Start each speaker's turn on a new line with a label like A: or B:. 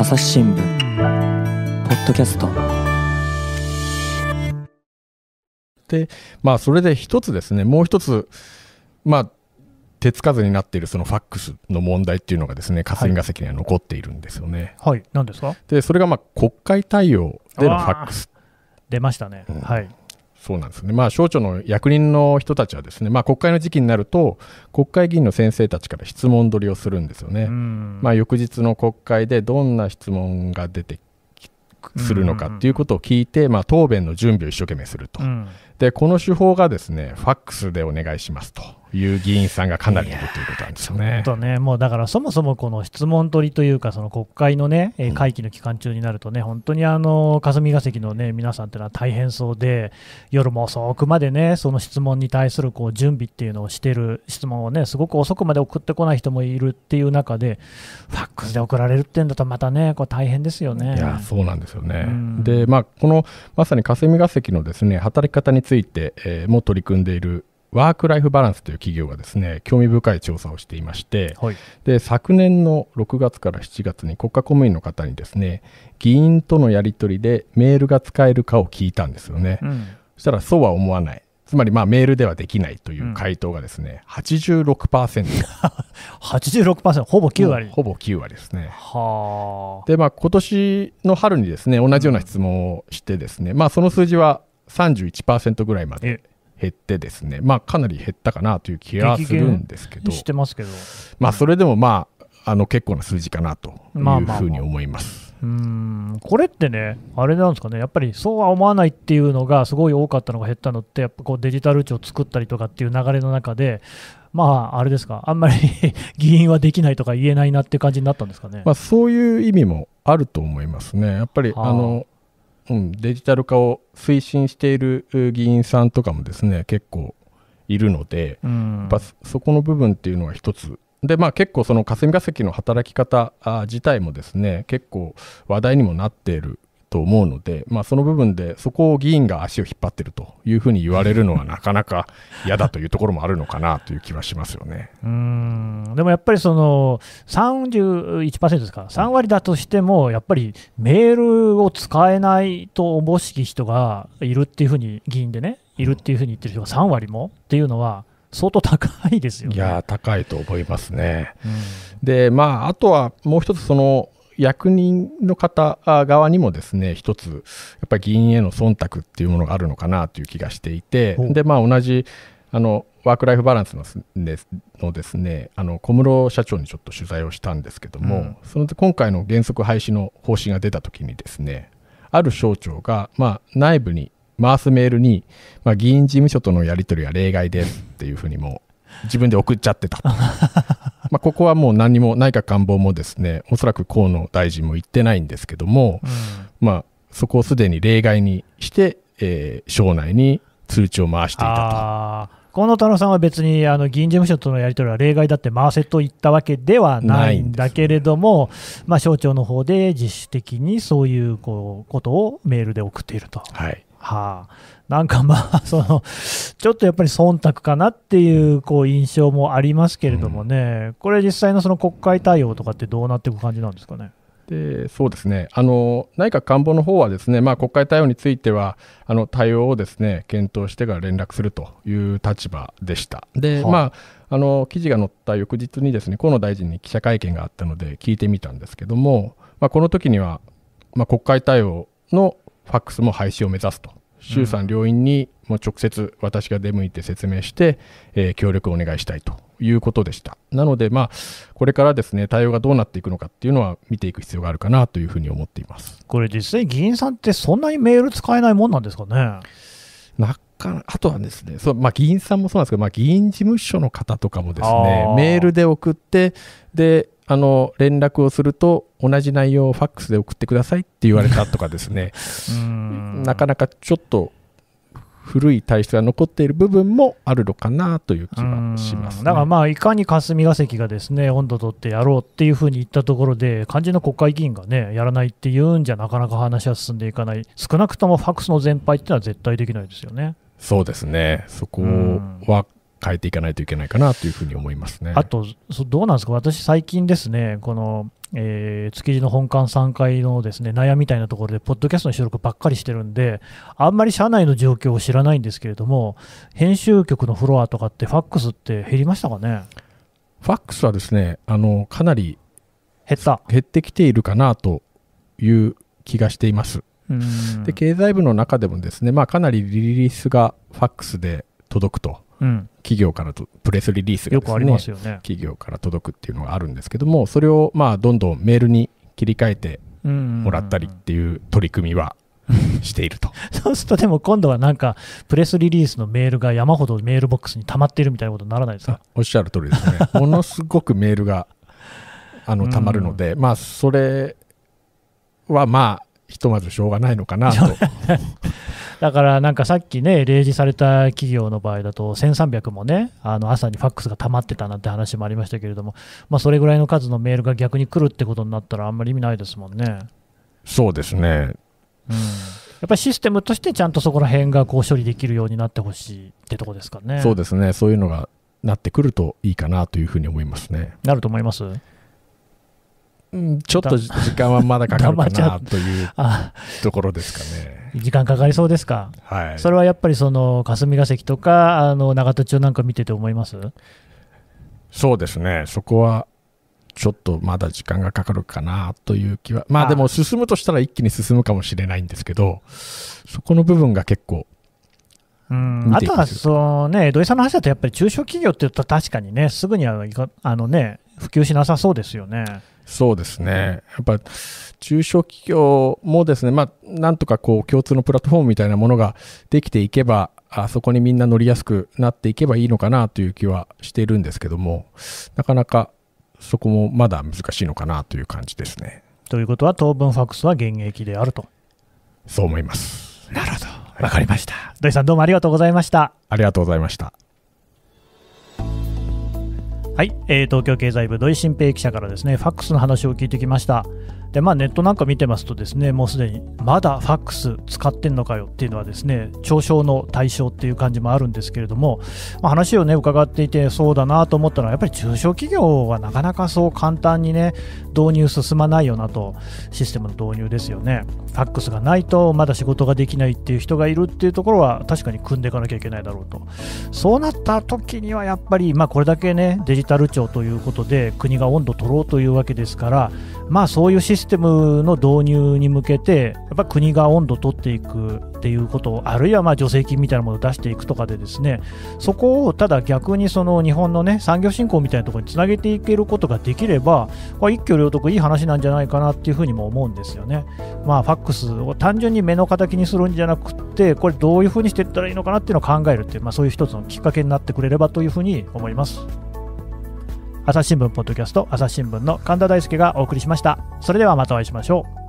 A: 朝日新聞ポッドキャスト
B: でまあそれで一つですねもう一つまあ手つかずになっているそのファックスの問題っていうのがですね霞が関には残っているんですよね。はい、はい、何ですかでそれがまあ国会対応でのファックス。出ましたね、うん、はいそうなんですね、まあ、省庁の役人の人たちはですね、まあ、国会の時期になると国会議員の先生たちから質問取りをするんですよね、まあ、翌日の国会でどんな質問が出てするのかっていうことを聞いて、まあ、答弁の準備を一生懸命すると、でこの手法がですねファックスでお願いしますと。いう議員さんがかなりいるというこ
A: となんですね。とね、もうだからそもそもこの質問取りというか、その国会のね、会期の期間中になるとね、本当にあの霞が関のね、皆さんっていうのは大変そうで、夜も遅くまでね、その質問に対するこう準備っていうのをしてる、質問をね、すごく遅くまで送ってこない人もいるっていう中で、ファックスで送られるっていうんだと、またね、こう大変ですよね。いや、そうなんですよね。うん、
B: で、まあ、このまさに霞が関のですね、働き方について、えー、も取り組んでいるワーク・ライフ・バランスという企業がですね興味深い調査をしていまして、はい、で昨年の6月から7月に国家公務員の方にですね議員とのやり取りでメールが使えるかを聞いたんですよね、うん、そしたらそうは思わないつまりまあメールではできないという回答がですね、うん、86%。86%?
A: ほぼ9割、うん、
B: ほぼ9割ですね。はで、まあ今年の春にですね、同じような質問をしてですね、うん、まあその数字は31%ぐらいまで減ってですね、まあ、かなり減ったかなという気がするんですけど、してますけどまあ、それでも、まあ、あの結構な数字かなというふうに思います。
A: うんこれってね、あれなんですかね、やっぱりそうは思わないっていうのが、すごい多かったのが減ったのって、やっぱこうデジタル庁を作ったりとかっていう流れの中で、まあ、あれですか、あんまり 議員はできないとか言えないなっていう感じになったんですかね、まあ、
B: そういう意味もあると思いますね、やっぱりあのうん、デジタル化を推進している議員さんとかもですね結構いるので、うん、やっぱそこの部分っていうのは一つでまあ、結構その霞が関の働き方自体もですね結構話題にもなっていると思うので、まあ、その部分でそこを議員が足を引っ張ってるというふうに言われるのはなかなか 嫌だというところもあるのかなという気はしますよね
A: うんでもやっぱりその31%ですか、3割だとしても、やっぱりメールを使えないとおぼしき人がいるっていうふうに、議員でね、いるっていうふうに言ってる人が3割もっていうのは、相当高いですよ、ね、
B: いや高いと思いますね。うん、で、まあ、あとはもう一つ、その役人の方側にもですね一つやっぱり議員への忖度っていうものがあるのかなという気がしていてでまあ同じあのワーク・ライフ・バランスののですねあの小室社長にちょっと取材をしたんですけども、うん、その今回の原則廃止の方針が出た時にですねある省庁が、まあ、内部に回すメールに、まあ、議員事務所とのやり取りは例外ですっていうふうにも自分で送っちゃってた まあ、ここはもう何も内閣官房もですねおそらく河野大臣も言ってないんですけども、うん、まあ、そこをすでに例外にして、えー、省内に通知を回してい
A: たと。河野太郎さんは別にあの議員事務所とのやり取りは例外だって回せと言ったわけではないんだけれども、ね、まあ、省庁の方で自主的にそういうこうことをメールで送っていると。はいはあ、なんかまあその、ちょっとやっぱり忖度かなっていうこう印象もありますけれどもね、うん、これ、実際のその国会対応とかってどうなっていく感じなんですかね。
B: でそうですねあの内閣官房の方はですね、まあ、国会対応についてはあの対応をですね検討してから連絡するという立場でした。で、はあ、まああの記事が載った翌日にですね河野大臣に記者会見があったので聞いてみたんですけども、まあ、この時には、まあ、国会対応のファックスも廃止を目指すと衆参両院にも直接私が出向いて説明して、えー、協力をお願いしたいということでした。なので、まあ、これからですね対応がどうなっていくのかっていうのは見ていく必要があるかなというふうに思っていますこれ、実際、
A: 議員さんってそんなにメール使えないもんなんですか
B: ね。なあとはですねそう、まあ、議員さんもそうなんですけど、まあ、議員事務所の方とかもですねメールで送ってであの連絡をすると同じ内容をファックスで送ってくださいって言われたとかですねなかなかちょっと古い体質が残っている部分もあるのかなという気はします、ね、だから
A: まあいかに霞が関がですね温度取ってやろうっていうふうに言ったところで肝心の国会議員がねやらないっていうんじゃなかなか話は進んでいかない少なくともファックスの全廃っていうのは絶対できないですよね。
B: そうですねそこは変えていかないといけないかなというふうに思いますねあと、
A: どうなんですか、私、最近ですね、この、えー、築地の本館3階のですね悩屋みたいなところで、ポッドキャストの収録ばっかりしてるんで、あんまり社内の状況を知らないんですけれども、編集局のフロアとかって、ファックスって減りましたかね。
B: ファックスはですねあのかなり減った減ってきているかなという気がしています。で経済部の中でもですね、まあ、かなりリリースがファックスで届くと企業からとプレスリリースが、ね、よくすね企業から届くっていうのがあるんですけどもそれをまあどんどんメールに切り替えてもらったりっていう取り組みはしていると
A: そうするとでも今度はなんかプレスリリースのメールが山ほどメールボックスに溜まっているみたいなことにならないですか
B: おっしゃる通りですね ものすごくメールがあの溜まるので、まあそれはまあひとまずしょうがないのかなと
A: だからなんかさっきね、例示された企業の場合だと、1300もね、あの朝にファックスが溜まってたなんて話もありましたけれども、まあ、それぐらいの数のメールが逆に来るってことになったら、あんまり意味ないですもんね。
B: そうですね、うん、やっ
A: ぱりシステムとしてちゃんとそこら辺がこう処理できるようになってほしいってとこですかね。そうで
B: すねそういうのがなってくるといいかなというふうに思いますね。
A: なると思います。うん、ちょっと時間はまだかかるかなという
B: ところですか
A: ね。時間かかりそうですか、はい、それはやっぱりその霞が関とかあの長門町なんか見てて思います
B: そうですね、そこはちょっとまだ時間がかかるかなという気は、まあで
A: も進むとしたら一気に
B: 進むかもしれないんですけど、そこの部分が結構
A: うん、あとはその、ね、土井さんの話だと、やっぱり中小企業って言ったら確かにね、すぐにはあの、ね、普及しなさそうですよね。
B: そうですね、やっぱ中小企業もですね、まあ、なんとかこう共通のプラットフォームみたいなものができていけば、あそこにみんな乗りやすくなっていけばいいのかなという気はしているんですけども、なかなかそこ
A: もまだ難しいのかなという感じですね。ということは、当分ファックスは現役であると。そう思います。なるほど、わかりました。土井さん、どうもありがとうございました。ありがとうございました。はい、えー、東京経済部土井新平記者からですねファックスの話を聞いてきました。でまあ、ネットなんか見てますとですねもうすでにまだファックス使ってんのかよっていうのはですね嘲笑の対象っていう感じもあるんですけれども、まあ、話をね伺っていてそうだなと思ったのはやっぱり中小企業はなかなかそう簡単にね導入進まないよなとシステムの導入ですよねファックスがないとまだ仕事ができないっていう人がいるっていうところは確かに組んでいかなきゃいけないだろうとそうなった時にはやっぱり、まあ、これだけねデジタル庁ということで国が温度取ろうというわけですからまあそういうシステムの導入に向けて、やっぱ国が温度を取っていくっていうこと、あるいはま助成金みたいなものを出していくとかでですね、そこをただ逆にその日本のね、産業振興みたいなところにつなげていけることができれば、これ一挙両得いい話なんじゃないかなっていうふうにも思うんですよね。まあファックスを単純に目の敵にするんじゃなくて、これどういうふうにしていったらいいのかなっていうのを考えるっていう、まあそういう一つのきっかけになってくれればというふうに思います。朝日新聞ポッドキャスト朝日新聞の神田大輔がお送りしましたそれではまたお会いしましょう